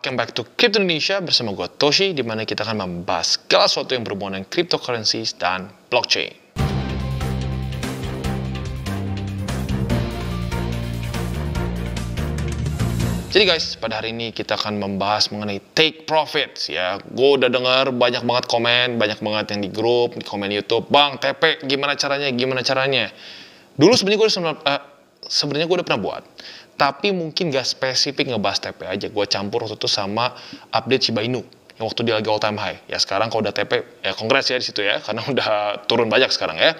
Welcome back to Crypto Indonesia bersama gue Toshi di mana kita akan membahas segala sesuatu yang berhubungan dengan cryptocurrency dan blockchain. Jadi guys, pada hari ini kita akan membahas mengenai take profits ya. Gue udah dengar banyak banget komen, banyak banget yang di grup, di komen YouTube, "Bang, TP gimana caranya? Gimana caranya?" Dulu sebenarnya gue uh, eh, sebenarnya gue udah pernah buat tapi mungkin gak spesifik ngebahas TP aja. Gue campur waktu itu sama update Shiba Inu yang waktu dia lagi all time high. Ya sekarang kalau udah TP, ya kongres ya di situ ya, karena udah turun banyak sekarang ya.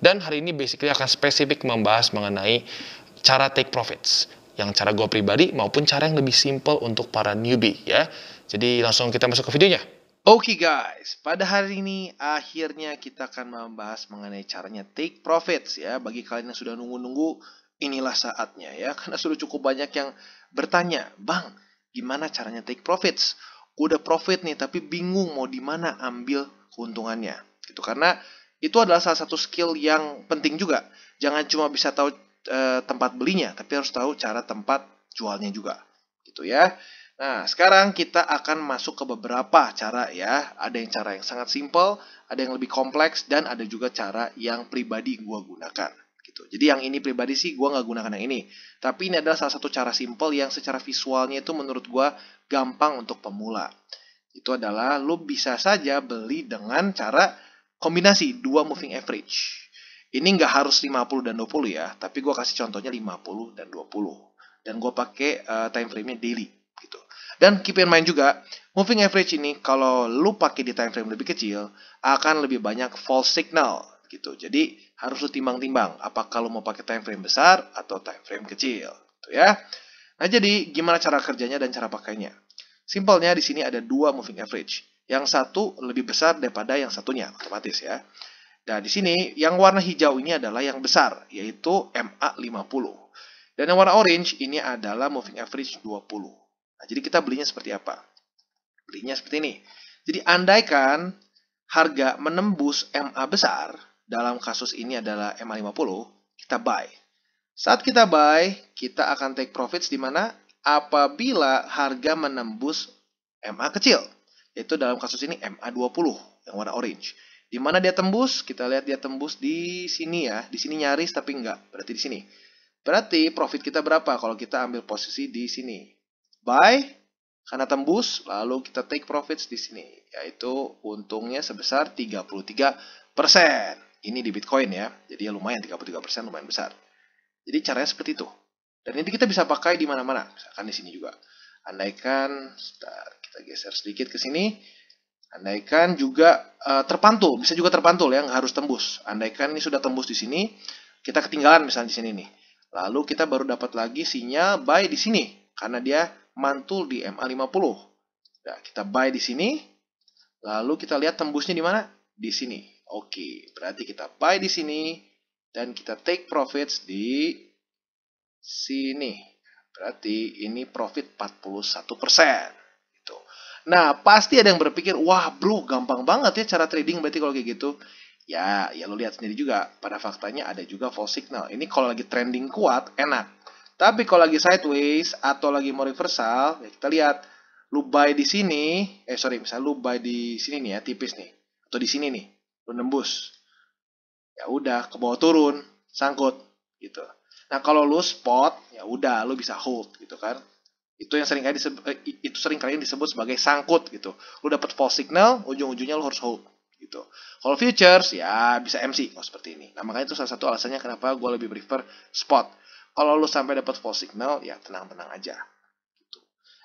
Dan hari ini basically akan spesifik membahas mengenai cara take profits, yang cara gue pribadi maupun cara yang lebih simple untuk para newbie ya. Jadi langsung kita masuk ke videonya. Oke okay guys, pada hari ini akhirnya kita akan membahas mengenai caranya take profits ya. Bagi kalian yang sudah nunggu-nunggu, inilah saatnya ya. Karena sudah cukup banyak yang bertanya, Bang, gimana caranya take profits? Udah profit nih, tapi bingung mau di mana ambil keuntungannya. Gitu karena itu adalah salah satu skill yang penting juga. Jangan cuma bisa tahu e, tempat belinya, tapi harus tahu cara tempat jualnya juga. Gitu ya. Nah, sekarang kita akan masuk ke beberapa cara ya. Ada yang cara yang sangat simple ada yang lebih kompleks, dan ada juga cara yang pribadi gue gunakan gitu. Jadi yang ini pribadi sih gue nggak gunakan yang ini. Tapi ini adalah salah satu cara simple yang secara visualnya itu menurut gue gampang untuk pemula. Itu adalah lo bisa saja beli dengan cara kombinasi dua moving average. Ini nggak harus 50 dan 20 ya, tapi gue kasih contohnya 50 dan 20. Dan gue pakai uh, time frame-nya daily gitu. Dan keep in mind juga, moving average ini kalau lu pakai di time frame lebih kecil akan lebih banyak false signal gitu. Jadi harus lu timbang-timbang apakah lu mau pakai time frame besar atau time frame kecil gitu ya. Nah, jadi gimana cara kerjanya dan cara pakainya? Simpelnya di sini ada dua moving average. Yang satu lebih besar daripada yang satunya, otomatis ya. Nah, di sini yang warna hijau ini adalah yang besar, yaitu MA50. Dan yang warna orange ini adalah moving average 20. Nah, jadi kita belinya seperti apa? Belinya seperti ini. Jadi andaikan harga menembus MA besar, dalam kasus ini adalah MA50, kita buy. Saat kita buy, kita akan take profits di mana apabila harga menembus MA kecil, yaitu dalam kasus ini MA20 yang warna orange. Di mana dia tembus? Kita lihat dia tembus di sini ya. Di sini nyaris tapi enggak, berarti di sini. Berarti profit kita berapa kalau kita ambil posisi di sini? Buy, karena tembus, lalu kita take profits di sini, yaitu untungnya sebesar 33%. Ini di Bitcoin ya. Jadi ya lumayan 33% lumayan besar. Jadi caranya seperti itu. Dan ini kita bisa pakai di mana-mana. Misalkan di sini juga. Andaikan kita geser sedikit ke sini. Andaikan juga uh, terpantul, bisa juga terpantul ya, nggak harus tembus. Andaikan ini sudah tembus di sini, kita ketinggalan misalnya di sini nih. Lalu kita baru dapat lagi sinyal buy di sini karena dia mantul di MA50. Nah, kita buy di sini. Lalu kita lihat tembusnya di mana? Di sini. Oke, berarti kita buy di sini dan kita take profits di sini. Berarti ini profit 41%. Gitu. Nah, pasti ada yang berpikir, wah bro gampang banget ya cara trading berarti kalau kayak gitu. Ya, ya lo lihat sendiri juga. Pada faktanya ada juga false signal. Ini kalau lagi trending kuat, enak. Tapi kalau lagi sideways atau lagi mau reversal, ya kita lihat. Lu buy di sini, eh sorry, misalnya lu buy di sini nih ya, tipis nih. Atau di sini nih lu nembus ya udah ke bawah turun sangkut gitu nah kalau lu spot ya udah lu bisa hold gitu kan itu yang sering kali disebut, eh, itu sering kali disebut sebagai sangkut gitu lu dapat false signal ujung-ujungnya lu harus hold gitu kalau futures ya bisa MC oh, seperti ini nah makanya itu salah satu alasannya kenapa gue lebih prefer spot kalau lu sampai dapat false signal ya tenang-tenang aja gitu.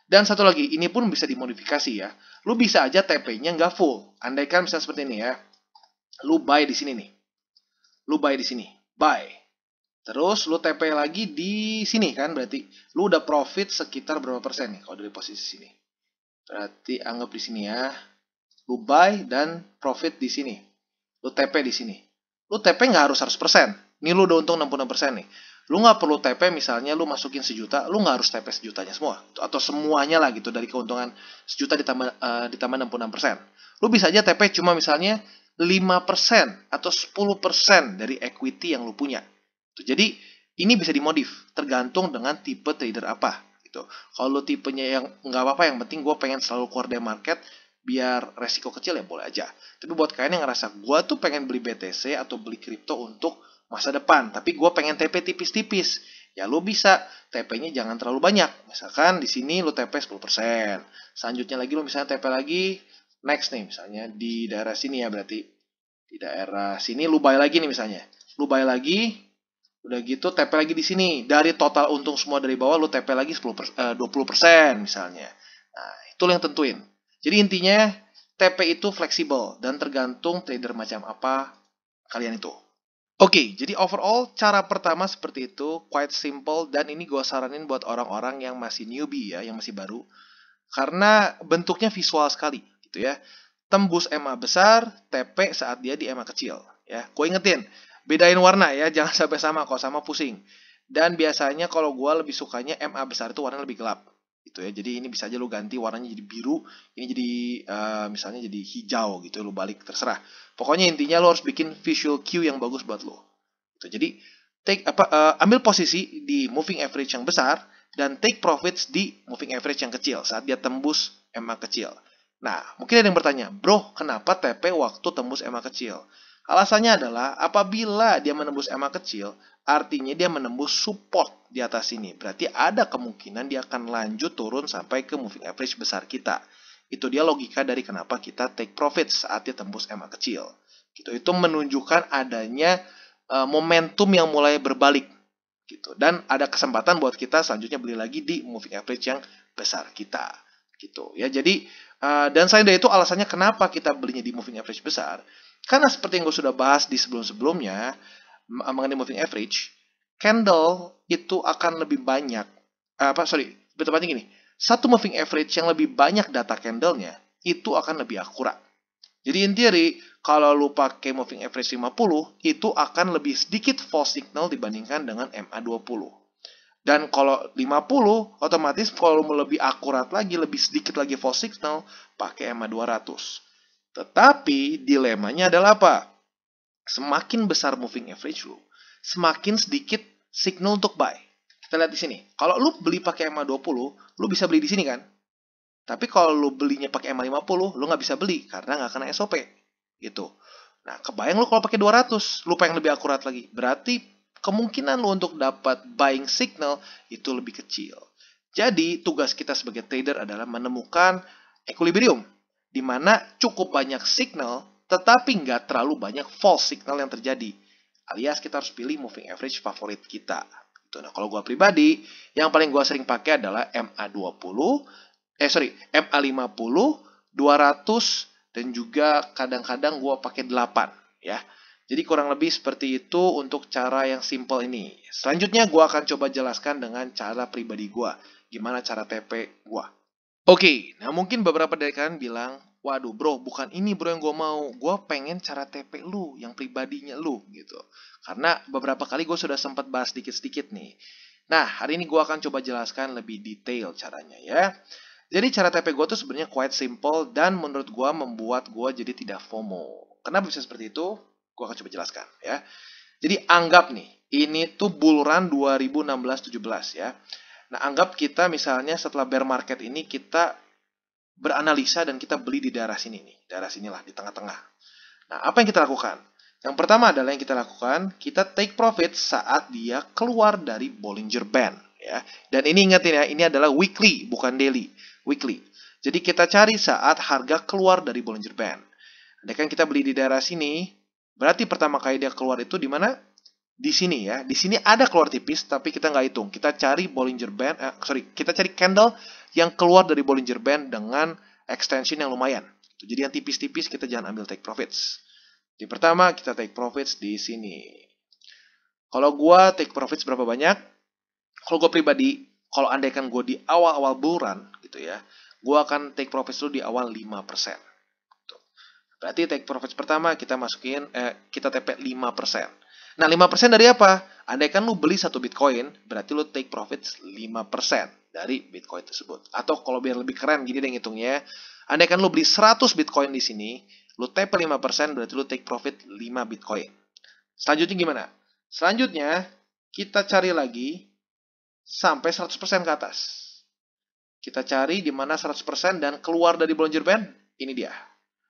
dan satu lagi, ini pun bisa dimodifikasi ya. Lu bisa aja TP-nya nggak full. Andaikan misalnya seperti ini ya Lu buy di sini nih. Lu buy di sini. Buy. Terus lu TP lagi di sini kan berarti lu udah profit sekitar berapa persen nih kalau dari posisi sini. Berarti anggap di sini ya. Lu buy dan profit di sini. Lu TP di sini. Lu TP nggak harus 100%. Ini lu udah untung 66% persen nih. Lu nggak perlu TP misalnya lu masukin sejuta, lu nggak harus TP sejutanya semua. Atau semuanya lah gitu dari keuntungan sejuta ditambah, uh, ditambah 66%. Lu bisa aja TP cuma misalnya 5% atau 10% dari equity yang lu punya. Gitu. Jadi ini bisa dimodif tergantung dengan tipe trader apa gitu. Kalau tipenya yang nggak apa-apa yang penting gue pengen selalu keluar dari market biar resiko kecil ya boleh aja. Tapi buat kalian yang ngerasa gue tuh pengen beli BTC atau beli kripto untuk masa depan, tapi gue pengen TP tipis-tipis, ya lo bisa TP-nya jangan terlalu banyak. Misalkan di sini lo TP 10%, selanjutnya lagi lo misalnya TP lagi next nih misalnya di daerah sini ya berarti di daerah sini lu buy lagi nih misalnya lu buy lagi udah gitu TP lagi di sini dari total untung semua dari bawah lu TP lagi 10 20% eh, misalnya nah itu yang tentuin jadi intinya TP itu fleksibel dan tergantung trader macam apa kalian itu Oke, okay, jadi overall cara pertama seperti itu, quite simple dan ini gue saranin buat orang-orang yang masih newbie ya, yang masih baru. Karena bentuknya visual sekali gitu ya. Tembus EMA besar, TP saat dia di EMA kecil, ya. Gue ingetin, bedain warna ya, jangan sampai sama kok sama pusing. Dan biasanya kalau gue lebih sukanya MA besar itu warna lebih gelap gitu ya. Jadi ini bisa aja lo ganti warnanya jadi biru, ini jadi uh, misalnya jadi hijau gitu, lo balik terserah. Pokoknya intinya lo harus bikin visual cue yang bagus buat lo. Gitu. Jadi take apa uh, ambil posisi di moving average yang besar dan take profits di moving average yang kecil saat dia tembus MA kecil. Nah, mungkin ada yang bertanya, bro, kenapa TP waktu tembus EMA kecil? Alasannya adalah apabila dia menembus EMA kecil, artinya dia menembus support di atas ini. Berarti ada kemungkinan dia akan lanjut turun sampai ke moving average besar kita. Itu dia logika dari kenapa kita take profit saat dia tembus EMA kecil. Gitu. Itu menunjukkan adanya uh, momentum yang mulai berbalik. Gitu. Dan ada kesempatan buat kita selanjutnya beli lagi di moving average yang besar kita. Gitu. Ya, jadi Uh, dan saya dari itu alasannya kenapa kita belinya di moving average besar, karena seperti yang gue sudah bahas di sebelum-sebelumnya eh, mengenai moving average, candle itu akan lebih banyak, uh, apa sorry, betul-betul gini, satu moving average yang lebih banyak data candlenya itu akan lebih akurat. Jadi in theory, kalau lu pakai moving average 50, itu akan lebih sedikit false signal dibandingkan dengan MA20. Dan kalau 50, otomatis kalau mau lebih akurat lagi, lebih sedikit lagi false signal, pakai ma 200. Tetapi dilemanya adalah apa? Semakin besar moving average lu, semakin sedikit signal untuk buy. Kita lihat di sini. Kalau lu beli pakai ma 20, lu bisa beli di sini kan? Tapi kalau lu belinya pakai ma 50, lu nggak bisa beli karena nggak kena SOP. Gitu. Nah, kebayang lu kalau pakai 200, lu pengen lebih akurat lagi. Berarti kemungkinan lo untuk dapat buying signal itu lebih kecil. Jadi, tugas kita sebagai trader adalah menemukan equilibrium, di mana cukup banyak signal, tetapi nggak terlalu banyak false signal yang terjadi. Alias kita harus pilih moving average favorit kita. Gitu. Nah, kalau gue pribadi, yang paling gue sering pakai adalah MA20, eh sorry, MA50, 200, dan juga kadang-kadang gue pakai 8 ya. Jadi kurang lebih seperti itu untuk cara yang simple ini. Selanjutnya gue akan coba jelaskan dengan cara pribadi gue. Gimana cara TP gue. Oke, nah mungkin beberapa dari kalian bilang, waduh bro bukan ini bro yang gue mau. Gue pengen cara TP lu, yang pribadinya lu gitu. Karena beberapa kali gue sudah sempat bahas sedikit-sedikit nih. Nah, hari ini gue akan coba jelaskan lebih detail caranya ya. Jadi cara TP gue tuh sebenarnya quite simple dan menurut gue membuat gue jadi tidak FOMO. Kenapa bisa seperti itu? Gue akan coba jelaskan ya. Jadi anggap nih, ini tuh buluran 2016-17 ya. Nah anggap kita misalnya setelah bear market ini kita beranalisa dan kita beli di daerah sini nih, daerah sinilah di tengah-tengah. Nah apa yang kita lakukan? Yang pertama adalah yang kita lakukan, kita take profit saat dia keluar dari Bollinger Band. Ya. Dan ini ingetin ya, ini adalah weekly, bukan daily. Weekly. Jadi kita cari saat harga keluar dari Bollinger Band. Dan kan kita beli di daerah sini, Berarti pertama kali dia keluar itu di mana? Di sini ya. Di sini ada keluar tipis, tapi kita nggak hitung. Kita cari Bollinger Band, eh, sorry, kita cari candle yang keluar dari Bollinger Band dengan extension yang lumayan. Jadi yang tipis-tipis kita jangan ambil take profits. Di pertama kita take profits di sini. Kalau gua take profits berapa banyak? Kalau gue pribadi, kalau andaikan gue di awal-awal bulan gitu ya, gue akan take profits dulu di awal 5%. Berarti take profit pertama kita masukin eh, kita TP 5%. Nah, 5% dari apa? Andai kan lu beli satu Bitcoin, berarti lu take profit 5% dari Bitcoin tersebut. Atau kalau biar lebih keren gini deh ngitungnya, andai kan lu beli 100 Bitcoin di sini, lu TP 5% berarti lu take profit 5 Bitcoin. Selanjutnya gimana? Selanjutnya, kita cari lagi sampai 100% ke atas. Kita cari di mana 100% dan keluar dari Bollinger Band, ini dia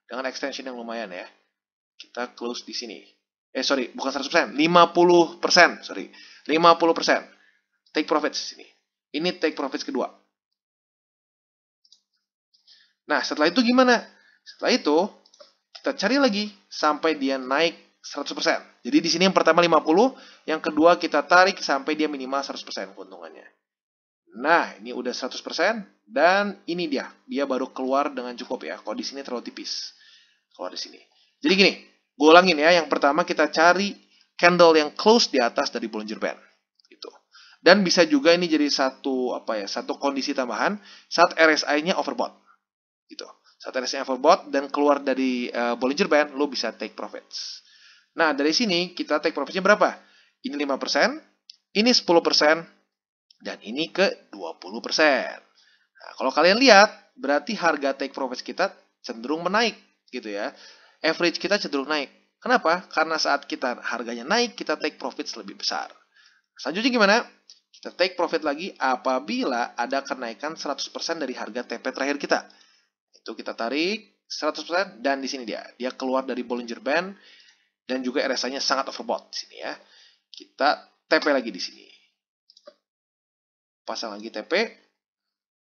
dengan extension yang lumayan ya. Kita close di sini. Eh sorry, bukan 100%, 50%, sorry. 50%. Take profit di sini. Ini take profit kedua. Nah, setelah itu gimana? Setelah itu, kita cari lagi sampai dia naik 100%. Jadi di sini yang pertama 50, yang kedua kita tarik sampai dia minimal 100% keuntungannya. Nah, ini udah 100% dan ini dia. Dia baru keluar dengan cukup ya. Kalau di sini terlalu tipis keluar di sini. Jadi gini, gue ulangin ya. Yang pertama kita cari candle yang close di atas dari Bollinger Band. Gitu. Dan bisa juga ini jadi satu apa ya satu kondisi tambahan saat RSI-nya overbought. Gitu. Saat RSI overbought dan keluar dari uh, Bollinger Band, lo bisa take profits. Nah, dari sini kita take profitnya berapa? Ini 5%, ini 10%, dan ini ke 20%. Nah, kalau kalian lihat, berarti harga take profits kita cenderung menaik gitu ya. Average kita cenderung naik. Kenapa? Karena saat kita harganya naik, kita take profit lebih besar. Selanjutnya gimana? Kita take profit lagi apabila ada kenaikan 100% dari harga TP terakhir kita. Itu kita tarik 100% dan di sini dia. Dia keluar dari Bollinger Band dan juga RSI-nya sangat overbought di sini ya. Kita TP lagi di sini. Pasang lagi TP.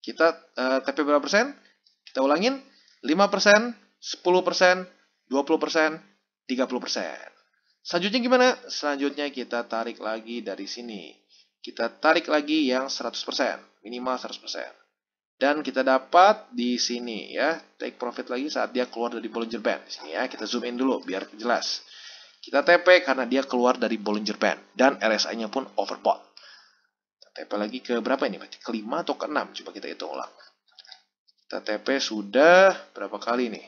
Kita uh, eh, TP berapa persen? Kita ulangin 5 persen 10%, 20%, 30%. Selanjutnya gimana? Selanjutnya kita tarik lagi dari sini. Kita tarik lagi yang 100%, minimal 100%. Dan kita dapat di sini ya, take profit lagi saat dia keluar dari Bollinger Band. Di sini ya, kita zoom in dulu biar jelas. Kita TP karena dia keluar dari Bollinger Band dan RSI-nya pun overbought. TP lagi ke berapa ini? Berarti kelima atau keenam? Coba kita hitung ulang. Kita TP sudah berapa kali nih?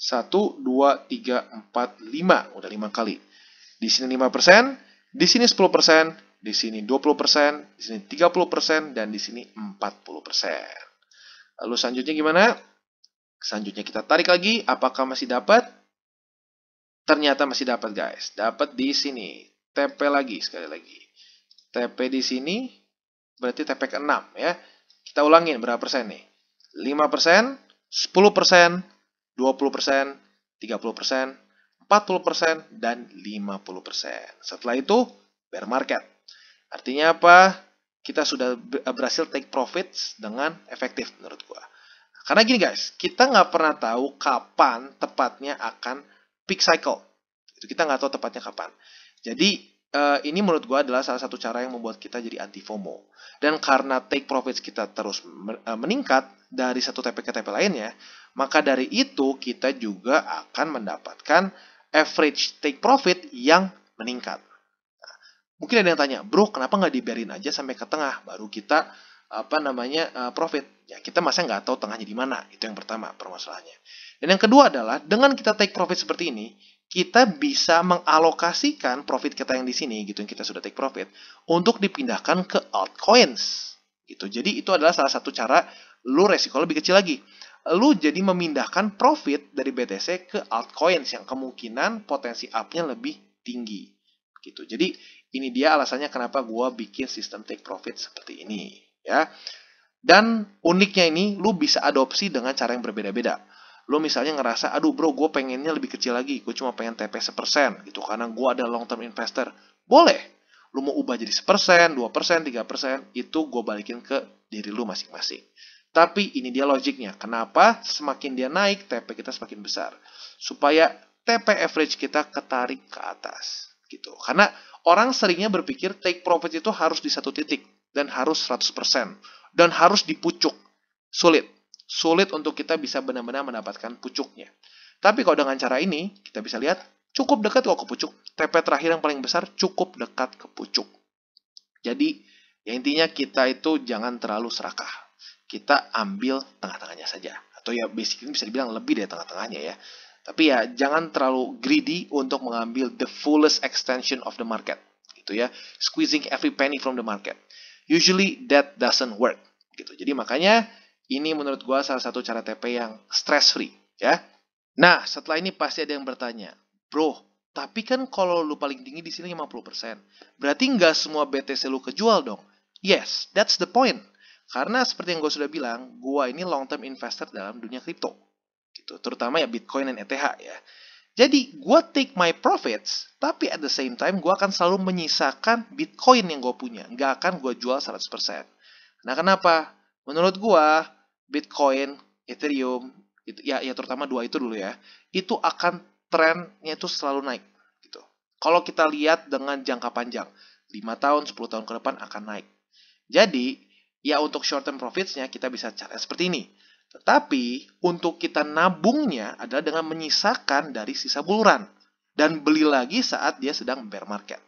1, 2, 3, 4, 5. Udah 5 kali. Di sini 5%, persen, di sini 10%, persen, di sini 20%, persen, di sini 30%, persen, dan di sini 40%. persen. Lalu selanjutnya gimana? Selanjutnya kita tarik lagi, apakah masih dapat? Ternyata masih dapat guys, dapat di sini. TP lagi, sekali lagi. TP di sini, berarti TP ke 6 ya. Kita ulangin berapa persen nih? 5 persen, 10 persen, 20%, 30%, 40%, dan 50%. Setelah itu, bear market. Artinya apa? Kita sudah berhasil take profits dengan efektif menurut gua. Karena gini guys, kita nggak pernah tahu kapan tepatnya akan peak cycle. kita nggak tahu tepatnya kapan. Jadi uh, ini menurut gue adalah salah satu cara yang membuat kita jadi anti FOMO. Dan karena take profits kita terus eh, meningkat dari satu TP ke TP lainnya, maka dari itu kita juga akan mendapatkan average take profit yang meningkat. Nah, mungkin ada yang tanya, bro kenapa nggak diberin aja sampai ke tengah baru kita apa namanya eh, profit? Ya kita masa nggak tahu tengahnya di mana. Itu yang pertama permasalahannya. Dan yang kedua adalah dengan kita take profit seperti ini, kita bisa mengalokasikan profit kita yang di sini gitu yang kita sudah take profit untuk dipindahkan ke altcoins gitu. Jadi itu adalah salah satu cara lu resiko lebih kecil lagi. Lu jadi memindahkan profit dari BTC ke altcoins yang kemungkinan potensi up-nya lebih tinggi gitu. Jadi ini dia alasannya kenapa gua bikin sistem take profit seperti ini ya. Dan uniknya ini lu bisa adopsi dengan cara yang berbeda-beda lo misalnya ngerasa aduh bro gue pengennya lebih kecil lagi gue cuma pengen TP sepersen gitu karena gue ada long term investor boleh lo mau ubah jadi sepersen dua persen tiga persen itu gue balikin ke diri lo masing-masing tapi ini dia logiknya kenapa semakin dia naik TP kita semakin besar supaya TP average kita ketarik ke atas gitu karena orang seringnya berpikir take profit itu harus di satu titik dan harus 100% dan harus dipucuk sulit sulit untuk kita bisa benar-benar mendapatkan pucuknya. Tapi kalau dengan cara ini, kita bisa lihat cukup dekat kok ke pucuk. TP terakhir yang paling besar cukup dekat ke pucuk. Jadi, ya intinya kita itu jangan terlalu serakah. Kita ambil tengah-tengahnya saja. Atau ya basically bisa dibilang lebih dari tengah-tengahnya ya. Tapi ya jangan terlalu greedy untuk mengambil the fullest extension of the market. Gitu ya. Squeezing every penny from the market. Usually that doesn't work. Gitu. Jadi makanya ini menurut gua salah satu cara TP yang stress free, ya. Nah, setelah ini pasti ada yang bertanya, bro, tapi kan kalau lu paling tinggi di sini 50%, berarti nggak semua BTC lu kejual dong. Yes, that's the point. Karena seperti yang gue sudah bilang, gue ini long term investor dalam dunia kripto. Gitu, terutama ya Bitcoin dan ETH ya. Jadi, gue take my profits, tapi at the same time gue akan selalu menyisakan Bitcoin yang gue punya. Nggak akan gue jual 100%. Nah, kenapa? Menurut gue, Bitcoin, Ethereum, itu ya ya terutama dua itu dulu ya, itu akan trennya itu selalu naik gitu. Kalau kita lihat dengan jangka panjang, 5 tahun, 10 tahun ke depan akan naik. Jadi, ya untuk short term profitsnya kita bisa cara seperti ini. Tetapi, untuk kita nabungnya adalah dengan menyisakan dari sisa buluran. Dan beli lagi saat dia sedang bear market.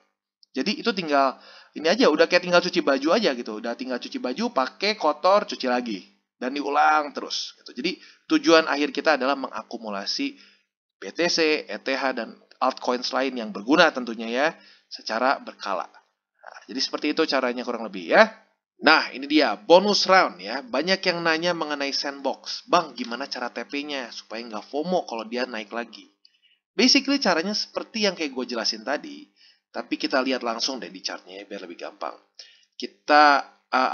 Jadi itu tinggal, ini aja, udah kayak tinggal cuci baju aja gitu. Udah tinggal cuci baju, pakai kotor, cuci lagi dan diulang terus. Gitu. Jadi tujuan akhir kita adalah mengakumulasi BTC, ETH, dan altcoins lain yang berguna tentunya ya secara berkala. Nah, jadi seperti itu caranya kurang lebih ya. Nah, ini dia bonus round ya. Banyak yang nanya mengenai sandbox. Bang, gimana cara TP-nya supaya nggak FOMO kalau dia naik lagi? Basically caranya seperti yang kayak gue jelasin tadi, tapi kita lihat langsung deh di chartnya ya, biar lebih gampang. Kita uh,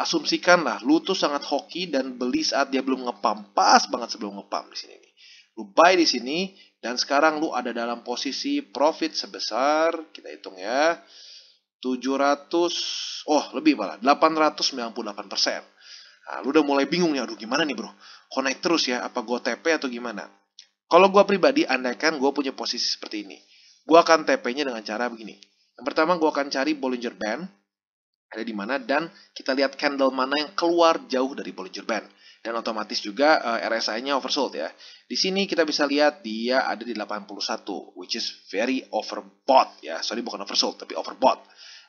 lah lu tuh sangat hoki dan beli saat dia belum ngepam pas banget sebelum ngepam di sini nih. lu buy di sini dan sekarang lu ada dalam posisi profit sebesar kita hitung ya 700 oh lebih malah 898 persen nah, lu udah mulai bingung ya aduh gimana nih bro connect terus ya apa gua TP atau gimana kalau gua pribadi andaikan gua punya posisi seperti ini gua akan TP-nya dengan cara begini yang pertama gua akan cari Bollinger Band ada di mana dan kita lihat candle mana yang keluar jauh dari Bollinger Band dan otomatis juga uh, eh, RSI-nya oversold ya. Di sini kita bisa lihat dia ada di 81 which is very overbought ya. Sorry bukan oversold tapi overbought.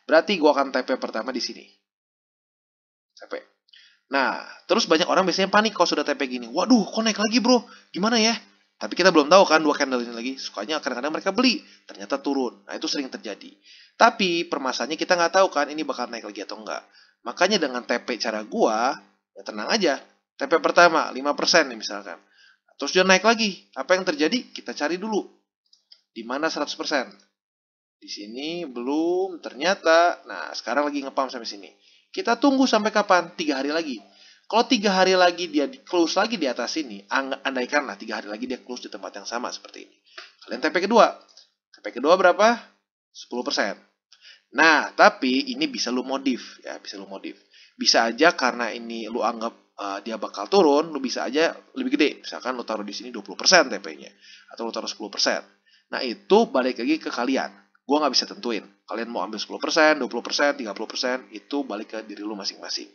Berarti gua akan TP pertama di sini. TP. Nah, terus banyak orang biasanya panik kalau sudah TP gini. Waduh, kok naik lagi, Bro? Gimana ya? Tapi kita belum tahu kan dua candle ini lagi. Sukanya kadang-kadang mereka beli, ternyata turun. Nah, itu sering terjadi. Tapi permasalahannya kita nggak tahu kan ini bakal naik lagi atau enggak. Makanya dengan TP cara gua, ya tenang aja. TP pertama 5% nih misalkan. Terus dia naik lagi. Apa yang terjadi? Kita cari dulu. Di mana 100%? Di sini belum ternyata. Nah, sekarang lagi ngepam sampai sini. Kita tunggu sampai kapan? Tiga hari lagi. Kalau tiga hari lagi dia close lagi di atas ini, andaikanlah tiga hari lagi dia close di tempat yang sama seperti ini. Kalian TP kedua. TP kedua berapa? 10%. persen. Nah, tapi ini bisa lu modif ya, bisa lu modif. Bisa aja karena ini lu anggap uh, dia bakal turun, lu bisa aja lebih gede. Misalkan lu taruh di sini 20% TP-nya atau lu taruh 10%. Nah, itu balik lagi ke kalian. Gua nggak bisa tentuin. Kalian mau ambil 10%, 20%, 30% itu balik ke diri lu masing-masing.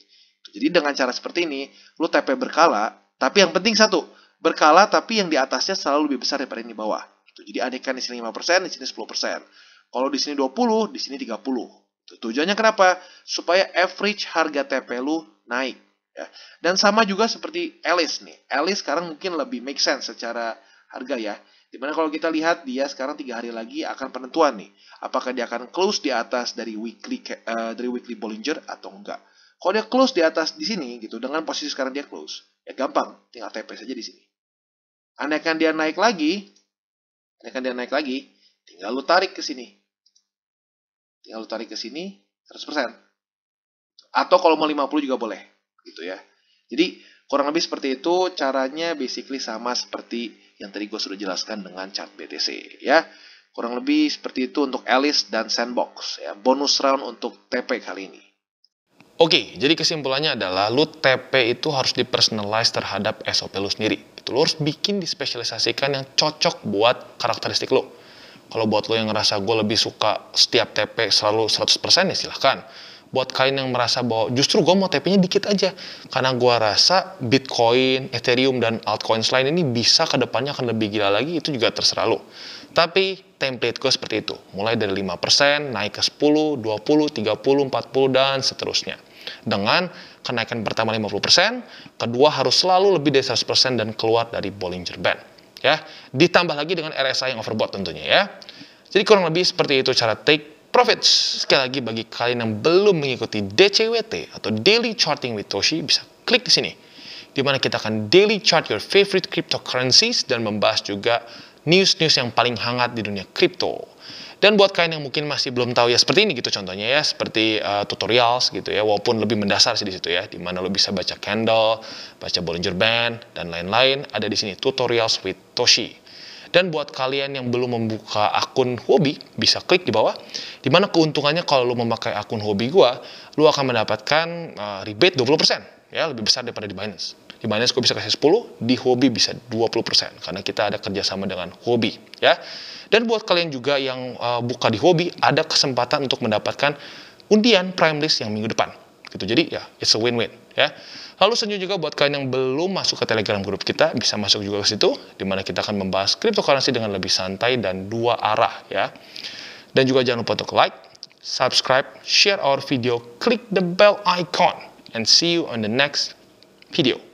Jadi dengan cara seperti ini, lu TP berkala, tapi yang penting satu, berkala tapi yang di atasnya selalu lebih besar daripada yang di bawah. Gitu. Jadi ada ikan di sini 5%, di sini 10%. Kalau di sini 20, di sini 30. Tujuannya kenapa? Supaya average harga TP lu naik. Ya. Dan sama juga seperti Alice nih. Alice sekarang mungkin lebih make sense secara harga ya. Dimana kalau kita lihat dia sekarang tiga hari lagi akan penentuan nih. Apakah dia akan close di atas dari weekly uh, dari weekly Bollinger atau enggak. Kalau dia close di atas di sini gitu dengan posisi sekarang dia close, ya gampang, tinggal TP saja di sini. Andaikan dia naik lagi, andaikan dia naik lagi, Tinggal lu tarik ke sini. Tinggal lu tarik ke sini 100%. Atau kalau mau 50 juga boleh, gitu ya. Jadi kurang lebih seperti itu caranya basically sama seperti yang tadi gue sudah jelaskan dengan chart BTC ya. Kurang lebih seperti itu untuk Alice dan Sandbox ya. Bonus round untuk TP kali ini. Oke, jadi kesimpulannya adalah lu TP itu harus dipersonalize terhadap SOP lu sendiri. Itu lu harus bikin dispesialisasikan yang cocok buat karakteristik lu. Kalau buat lo yang ngerasa gue lebih suka setiap TP selalu 100% ya silahkan. Buat kalian yang merasa bahwa justru gue mau TP-nya dikit aja. Karena gue rasa Bitcoin, Ethereum, dan altcoins lain ini bisa ke depannya akan lebih gila lagi, itu juga terserah lo. Tapi template gue seperti itu. Mulai dari 5%, naik ke 10, 20, 30, 40, dan seterusnya. Dengan kenaikan pertama 50%, kedua harus selalu lebih dari 100% dan keluar dari Bollinger Band ya. Ditambah lagi dengan RSI yang overbought tentunya ya. Jadi kurang lebih seperti itu cara take profit. Sekali lagi bagi kalian yang belum mengikuti DCWT atau Daily Charting with Toshi bisa klik di sini. Di mana kita akan daily chart your favorite cryptocurrencies dan membahas juga news-news yang paling hangat di dunia kripto. Dan buat kalian yang mungkin masih belum tahu ya seperti ini gitu contohnya ya, seperti uh, tutorials gitu ya, walaupun lebih mendasar sih di situ ya, di mana lo bisa baca candle, baca Bollinger Band dan lain-lain, ada di sini tutorials with Toshi. Dan buat kalian yang belum membuka akun hobi, bisa klik di bawah. Dimana keuntungannya kalau lo memakai akun hobi gua, lo akan mendapatkan uh, rebate 20%, ya lebih besar daripada di Binance. Di mana gue bisa kasih 10, di hobi bisa 20%. Karena kita ada kerjasama dengan hobi. ya. Dan buat kalian juga yang uh, buka di hobi, ada kesempatan untuk mendapatkan undian prime list yang minggu depan. gitu. Jadi ya, it's a win-win. ya. Lalu senyum juga buat kalian yang belum masuk ke Telegram grup kita, bisa masuk juga ke situ, di mana kita akan membahas cryptocurrency dengan lebih santai dan dua arah. ya. Dan juga jangan lupa untuk like, subscribe, share our video, click the bell icon, and see you on the next video.